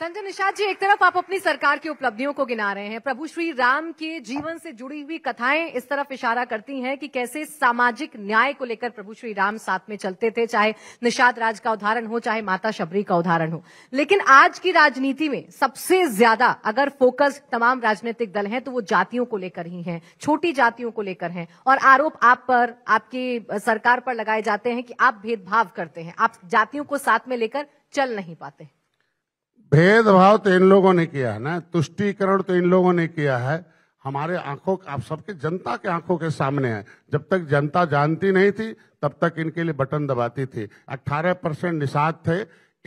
संजय निषाद जी एक तरफ आप अपनी सरकार की उपलब्धियों को गिना रहे हैं प्रभु श्री राम के जीवन से जुड़ी हुई कथाएं इस तरफ इशारा करती हैं कि कैसे सामाजिक न्याय को लेकर प्रभु श्री राम साथ में चलते थे चाहे निषाद राज का उदाहरण हो चाहे माता शबरी का उदाहरण हो लेकिन आज की राजनीति में सबसे ज्यादा अगर फोकस तमाम राजनीतिक दल है तो वो जातियों को लेकर ही है छोटी जातियों को लेकर है और आरोप आप पर आपकी सरकार पर लगाए जाते हैं कि आप भेदभाव करते हैं आप जातियों को साथ में लेकर चल नहीं पाते भेदभाव तो इन लोगों ने किया है ना तुष्टीकरण तो इन लोगों ने किया है हमारे आंखों आप सबके जनता के आंखों के सामने है जब तक जनता जानती नहीं थी तब तक इनके लिए बटन दबाती थी 18 परसेंट निषाद थे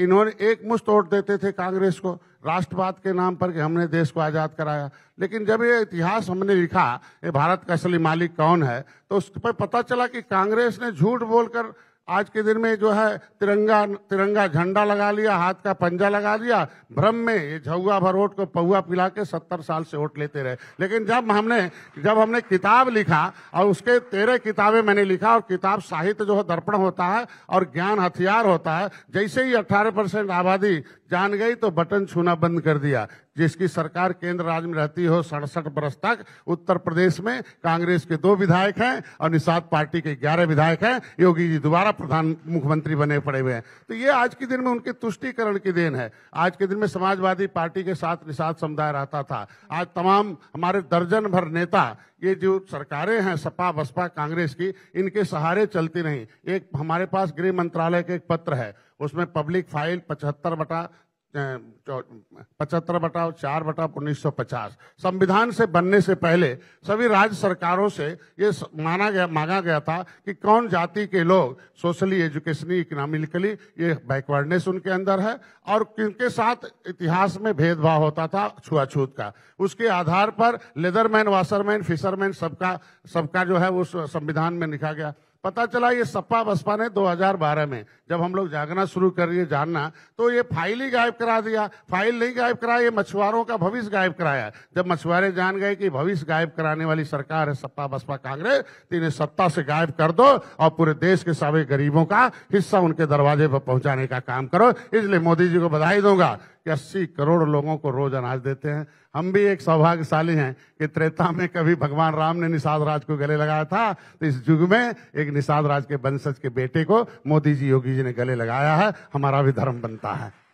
इन्होंने एक मुश्त वोट देते थे कांग्रेस को राष्ट्रवाद के नाम पर कि हमने देश को आज़ाद कराया लेकिन जब ये इतिहास हमने लिखा ये भारत का असली मालिक कौन है तो उस पर पता चला कि कांग्रेस ने झूठ बोलकर आज के दिन में जो है तिरंगा तिरंगा झंडा लगा लिया हाथ का पंजा लगा लिया भ्रम में ये झुआ भरोट को पौआ पिला के सत्तर साल से वोट लेते रहे लेकिन जब हमने जब हमने किताब लिखा और उसके तेरह किताबें मैंने लिखा और किताब साहित्य जो है दर्पण होता है और ज्ञान हथियार होता है जैसे ही अट्ठारह आबादी जान गई तो बटन छूना बंद कर दिया जिसकी सरकार केंद्र राज्य में रहती हो सड़सठ बरस तक उत्तर प्रदेश में कांग्रेस के दो विधायक हैं और निषाद पार्टी के ग्यारह विधायक हैं योगी जी दोबारा प्रधान मुख्यमंत्री बने पड़े हुए हैं तो ये आज के दिन में उनके तुष्टिकरण की देन है आज के दिन में समाजवादी पार्टी के साथ निषाद समुदाय रहता था आज तमाम हमारे दर्जन भर नेता ये जो सरकारें हैं सपा बसपा कांग्रेस की इनके सहारे चलती नहीं एक हमारे पास गृह मंत्रालय का एक पत्र है उसमें पब्लिक फाइल पचहत्तर बटा पचहत्तर बटा चार बटा उन्नीस सौ पचास संविधान से बनने से पहले सभी राज्य सरकारों से ये माना गया मांगा गया था कि कौन जाति के लोग सोशली एजुकेशनली इकोनॉमिकली ये बैकवर्डनेस उनके अंदर है और किनके साथ इतिहास में भेदभाव होता था छुआछूत का उसके आधार पर लेदरमैन वाशरमैन फिशरमैन सबका सबका जो है वो संविधान में लिखा गया पता चला ये सपा बसपा ने 2012 में जब हम लोग जागना शुरू कर रही है जानना तो ये फाइल ही गायब करा दिया फाइल नहीं गायब कराया ये मछुआरों का भविष्य गायब कराया जब मछुआरे जान गए कि भविष्य गायब कराने वाली सरकार है सपा बसपा कांग्रेस तो इन्हें सत्ता से गायब कर दो और पूरे देश के सभी गरीबों का हिस्सा उनके दरवाजे पर पहुंचाने का काम करो इसलिए मोदी जी को बधाई दूंगा कि अस्सी करोड़ लोगों को रोज अनाज देते हैं हम भी एक सौभाग्यशाली हैं कि त्रेता में कभी भगवान राम ने निषाद राज को गले लगाया था तो इस युग में एक निषाद राज के वंशज के बेटे को मोदी जी योगी जी ने गले लगाया है हमारा भी धर्म बनता है